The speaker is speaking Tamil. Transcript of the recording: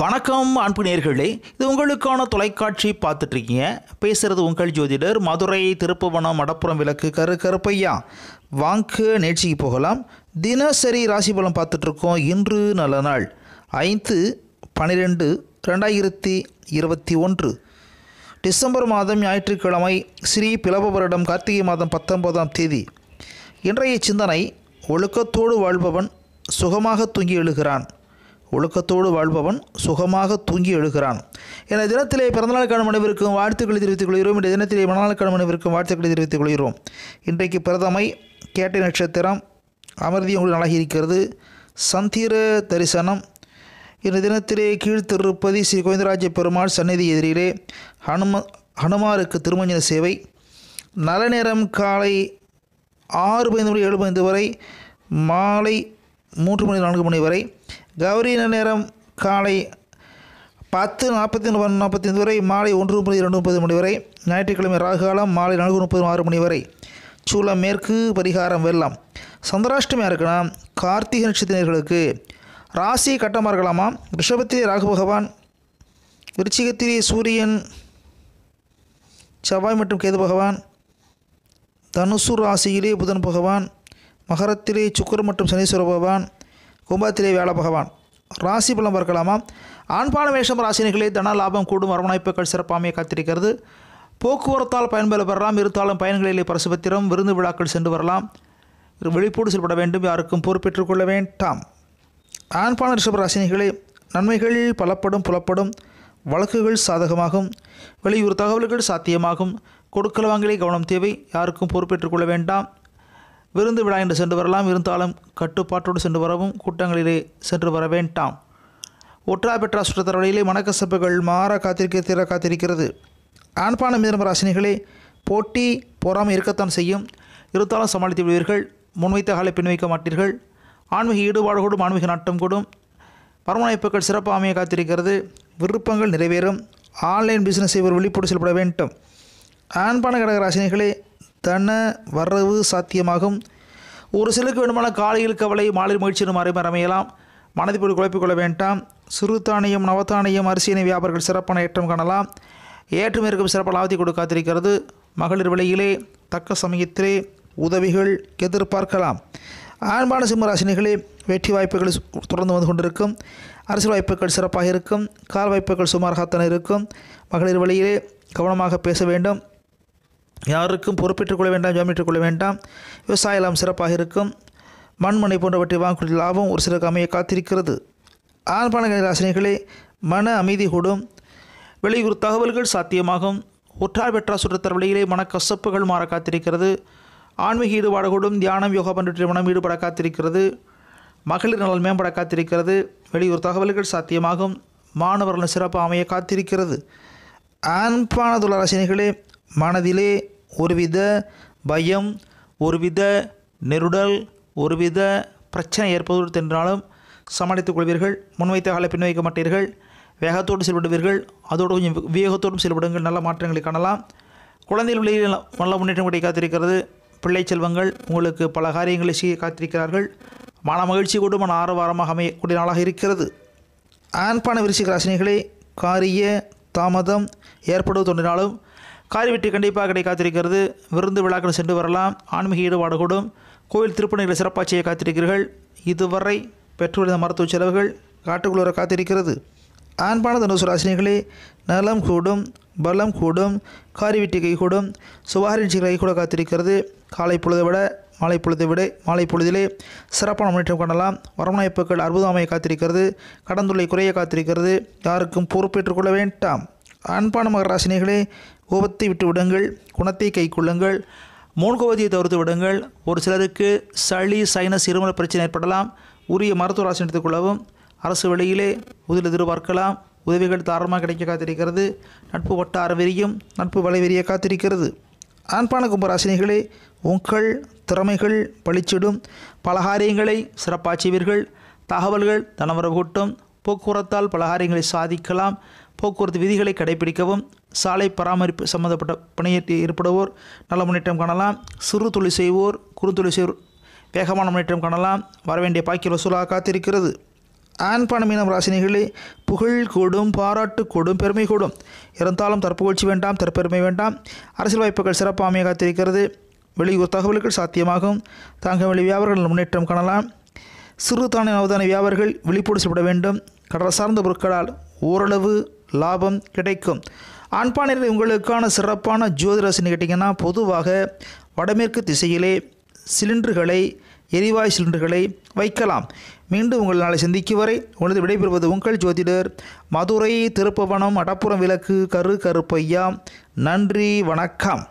வணக்கம் அன்பு நேர்களே இது உங்களுக்கான தொலைக்காட்சி பார்த்துட்டு இருக்கீங்க பேசுகிறது உங்கள் ஜோதிடர் மதுரை திருப்புவனம் மடப்புறம் விளக்கு கரு கருப்பையா வாங்க நேர்ச்சிக்கு போகலாம் தினசரி ராசி பலம் பார்த்துட்ருக்கோம் இன்று நல்ல நாள் ஐந்து பன்னிரெண்டு ரெண்டாயிரத்தி இருபத்தி ஒன்று டிசம்பர் மாதம் ஞாயிற்றுக்கிழமை ஸ்ரீ பிளவ வருடம் கார்த்திகை மாதம் பத்தொன்பதாம் தேதி இன்றைய சிந்தனை ஒழுக்கத்தோடு வாழ்பவன் சுகமாக தூங்கி எழுகிறான் ஒழுக்கத்தோடு வாழ்பவன் சுகமாக தூங்கி எழுகிறான் என தினத்திலே பிறந்தநாள் காணும் அனைவருக்கும் வாழ்த்துக்களை தெரிவித்துக் கொள்கிறோம் இந்த தினத்திலே பிறந்தநாள் காணும் அனைவருக்கும் வாழ்த்துக்களை தெரிவித்துக் கொள்கிறோம் இன்றைக்கு பிரதமை கேட்டை நட்சத்திரம் அமர்தி உங்களுக்கு அழகி இருக்கிறது சந்திர தரிசனம் இந்த தினத்திலே கீழ்த்திருப்பதி ஸ்ரீ கோவிந்தராஜ பெருமாள் சந்நிதி எதிரிலே ஹனும ஹனுமாருக்கு திருமஞ்சன சேவை நல நேரம் காலை ஆறு பதினைந்து மணி ஏழு பதினைந்து வரை மாலை மூன்று மணி நான்கு மணி வரை கௌரி நேரம் காலை பத்து நாற்பத்தி ஒன்று ஐந்து வரை மாலை ஒன்று முப்பது இரண்டு முப்பது மணி வரை ஞாயிற்றுக்கிழமை ராகுகாலம் மாலை நான்கு முப்பது ஆறு மணி வரை சூளம் மேற்கு பரிகாரம் வெள்ளம் சந்திராஷ்டமியாக இருக்குன்னா கார்த்திகை நட்சத்திரர்களுக்கு ராசி கட்டமாக இருக்கலாமா ரிஷபத்திலே ராகு பகவான் விருச்சிகத்திலே சூரியன் செவ்வாய் மற்றும் கேது பகவான் தனுசு ராசியிலே புதன் பகவான் மகரத்திலே சுக்கர் மற்றும் சனீஸ்வர பகவான் கும்பத்திலே வேலை பகவான் ராசி பலம் பார்க்கலாமா ஆண்பான மேஷம் ராசினிகளே தன லாபம் கூடும் அரவணைப்புகள் சிறப்பாமைய காத்திருக்கிறது போக்குவரத்தால் பயன்பெற பெறலாம் இருந்தாலும் பயன்களிலே பரசுபத்திரம் விருந்து விழாக்கள் சென்று வரலாம் விழிப்போடு செயல்பட வேண்டும் யாருக்கும் பொறுப்பேற்றுக் கொள்ள வேண்டாம் ஆண்பான ரிஷப ராசினிகளே நன்மைகள் பலப்படும் புலப்படும் வழக்குகள் சாதகமாகும் வெளியூர் தகவல்கள் சாத்தியமாகும் கொடுக்கல வாங்கலே கவனம் தேவை யாருக்கும் பொறுப்பேற்றுக் கொள்ள வேண்டாம் விருந்து விழா என்று சென்று வரலாம் இருந்தாலும் கட்டுப்பாட்டோடு சென்று வரவும் கூட்டங்களிலே சென்று வர வேண்டாம் ஒற்றா பெற்றா சுற்றத்தர் வழியிலே மனக்கசப்புகள் மாற காத்திருக்க தீர காத்திருக்கிறது ஆண்பான ராசினிகளே போட்டி பொறாமல் இருக்கத்தான் செய்யும் இருந்தாலும் சமாளித்து விடுவீர்கள் முன்வைத்த காலை பின்வைக்க மாட்டீர்கள் ஆன்மீக ஈடுபாடு கூடும் ஆன்மீக நாட்டம் கூடும் பரமனைப்புகள் சிறப்பு அமைய காத்திருக்கிறது விருப்பங்கள் நிறைவேறும் ஆன்லைன் பிஸ்னஸ் இவர் விழிப்போடு செயல்பட வேண்டும் ஆண்பான கடகராசினிகளே தன வரவு சாத்தியமாகும் ஒரு சிலருக்கு வேண்டுமான காலையில் கவலை மாலை முயற்சி மறைமர் அமையலாம் மனதை குழப்பிக் குழப்பிக்கொள்ள வேண்டாம் சிறுதானியம் நவதானியம் அரிசியினை வியாபாரிகள் சிறப்பான ஏற்றம் காணலாம் ஏற்றம் இருக்கும் சிறப்பு லாபத்தை கொடுக்க காத்திருக்கிறது மகளிர் விலையிலே தக்க சமயத்திலே உதவிகள் எதிர்பார்க்கலாம் ஆண்பான சிம்மராசினிகளே வெற்றி வாய்ப்புகள் தொடர்ந்து வந்து கொண்டிருக்கும் அரசியல் வாய்ப்புகள் சிறப்பாக இருக்கும் கால் வாய்ப்புகள் சுமாராகத்தான் இருக்கும் மகளிர் வழியிலே கவனமாக பேச வேண்டும் யாருக்கும் பொறுப்பேற்றுக் கொள்ள வேண்டாம் ஜாமீட்டுக் கொள்ள வேண்டாம் விவசாயம் சிறப்பாக இருக்கும் மண்மனை போன்றவற்றை வாங்கக்கூடிய லாபம் ஒரு சிலருக்கு அமைய காத்திருக்கிறது ஆண்பான ஆசிரியர்களே மன அமைதி கூடும் வெளியூர் தகவல்கள் சாத்தியமாகும் ஒற்றார் பெற்றா சுற்றத்தர் வழியிலே மனக்கசப்புகள் மாற காத்திருக்கிறது ஆன்மீக ஈடுபாடு கூடும் தியானம் யோகா போன்றவற்றில் மனம் ஈடுபட காத்திருக்கிறது மகளிர் நலன் மேம்பட காத்திருக்கிறது வெளியூர் தகவல்கள் சாத்தியமாகும் மாணவர்கள் சிறப்பு அமைய காத்திருக்கிறது ஆண்பான துளராசினிகளே மனதிலே ஒருவித பயம் ஒருவித நெருடல் ஒருவித பிரச்சனை ஏற்படுவது தென்றாலும் சமாளித்துக் கொள்வீர்கள் முன்வைத்த காலை பின்வைக்க மாட்டீர்கள் வேகத்தோடு செயல்படுவீர்கள் அதோடு கொஞ்சம் வியோகத்தோடும் செயல்படுங்கள் நல்ல மாற்றங்களை காணலாம் குழந்தைகள் வழியில் நல்ல முன்னேற்றம் கூட காத்திருக்கிறது பிள்ளை செல்வங்கள் உங்களுக்கு பல காரியங்களை செய்ய காத்திருக்கிறார்கள் மன மகிழ்ச்சி கூட மன ஆரவாரமாக அமையக்கூடிய நாளாக இருக்கிறது ஆண்பான விருச்சிக ராசினிகளை காரிய தாமதம் ஏற்படுவது தோன்றினாலும் காரி வெட்டி கண்டிப்பாக கடை காத்திருக்கிறது விருந்து விழாக்கள் சென்று வரலாம் ஆன்மீக ஈடுபாடு கூடும் கோவில் திருப்பணிகளை சிறப்பாக செய்ய காத்திருக்கிறீர்கள் இதுவரை பெற்றுள்ள மருத்துவ செலவுகள் காட்டுக்குள்ள காத்திருக்கிறது ஆண்பான தனுசு ராசினிகளே நலம் கூடும் பலம் கூடும் காரி வெட்டி கை கூடும் சுபகாரி கை கூட காத்திருக்கிறது காலை பொழுதை விட மாலை பொழுதை விட மாலை பொழுதிலே சிறப்பான முன்னேற்றம் காணலாம் வரமணைப்புகள் அற்புதமையை காத்திருக்கிறது கடந்துள்ளை குறைய காத்திருக்கிறது யாருக்கும் பொறுப்பேற்றுக்கொள்ள வேண்டாம் அன்பான ராசினிகளே கோபத்தை விட்டு விடுங்கள் குணத்தை கை கொள்ளுங்கள் மூன்கோபதியை தவிர்த்து விடுங்கள் ஒரு சிலருக்கு சளி சைனஸ் சிறுமல பிரச்சனை ஏற்படலாம் உரிய மருத்துவ ராசி எடுத்துக்கொள்ளவும் அரசு வழியிலே உதில் எதிர்பார்க்கலாம் உதவிகள் தாரமாக கிடைக்க காத்திருக்கிறது நட்பு வட்டார விரியும் நட்பு வலை விரிய காத்திருக்கிறது ஆண்பான ராசினிகளே உங்கள் திறமைகள் பளிச்சிடும் பலகாரியங்களை சிறப்பாச்சுவீர்கள் தகவல்கள் தனவரவு கூட்டம் போக்குவரத்தால் பலகாரியங்களை சாதிக்கலாம் போக்குவரத்து விதிகளை கடைபிடிக்கவும் சாலை பராமரிப்பு சம்மந்தப்பட்ட பணியில் ஈடுபடுவோர் நல்ல முன்னேற்றம் காணலாம் சிறு தொழில் செய்வோர் குறு தொழில் செய்வோர் வேகமான முன்னேற்றம் காணலாம் வரவேண்டிய பாக்கிய வசூலாக காத்திருக்கிறது ஆண் மீனம் ராசினிகளே புகழ் கூடும் பாராட்டு கூடும் பெருமை கூடும் இருந்தாலும் தற்புகழ்ச்சி வேண்டாம் தற்பெருமை வேண்டாம் அரசியல் வாய்ப்புகள் சிறப்பாக அமைய காத்திருக்கிறது வெளியூர் தகவல்கள் சாத்தியமாகும் தாங்க வழி வியாபாரங்கள் முன்னேற்றம் காணலாம் சிறு தானிய அவதான வியாபாரிகள் விழிப்போடு வேண்டும் கடல் சார்ந்த பொருட்களால் ஓரளவு லாபம் கிடைக்கும் ஆண்பானியர்கள் உங்களுக்கான சிறப்பான ஜோதிராசின்னு கேட்டிங்கன்னா பொதுவாக வடமேற்கு திசையிலே சிலிண்டர்களை எரிவாயு சிலிண்டர்களை வைக்கலாம் மீண்டும் உங்கள் நாளை சந்திக்கும் வரை உனது விடைபெறுவது உங்கள் ஜோதிடர் மதுரை திருப்பவனம் அடப்புறம் விளக்கு கரு கருப்பையா நன்றி வணக்கம்